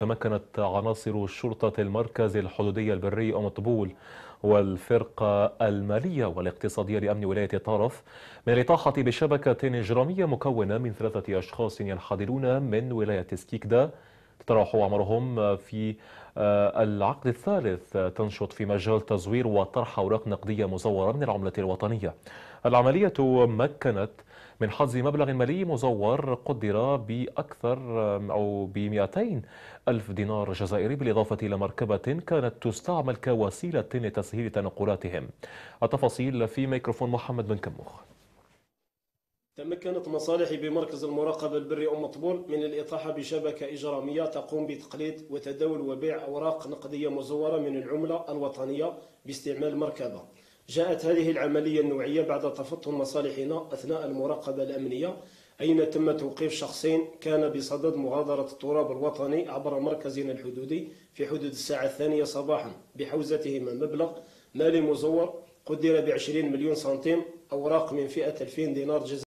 تمكنت عناصر شرطة المركز الحدودي البري أم طبول والفرقة المالية والاقتصادية لأمن ولاية طرف من الإطاحة بشبكة إجرامية مكونة من ثلاثة أشخاص ينحدرون من ولاية سكيكدا طرحوا عمرهم في آه، العقد الثالث آه، تنشط في مجال تزوير وطرح أوراق نقدية مزورة من العملة الوطنية العملية مكنت من حظ مبلغ مالي مزور قدر بأكثر أو ب 200 ألف دينار جزائري بالإضافة إلى مركبة كانت تستعمل كوسيلة لتسهيل تنقلاتهم التفاصيل في ميكروفون محمد بن كموخ تمكنت مصالح بمركز المراقبة البري أم طبول من الإطاحة بشبكة إجرامية تقوم بتقليد وتداول وبيع أوراق نقدية مزورة من العملة الوطنية باستعمال مركبة جاءت هذه العملية النوعية بعد تفطن مصالحنا أثناء المراقبة الأمنية أين تم توقيف شخصين كان بصدد مغادرة التراب الوطني عبر مركزنا الحدودي في حدود الساعة الثانية صباحا بحوزتهما مبلغ مالي مزور قدر بعشرين مليون سنتيم أوراق من فئة 2000 دينار جزائري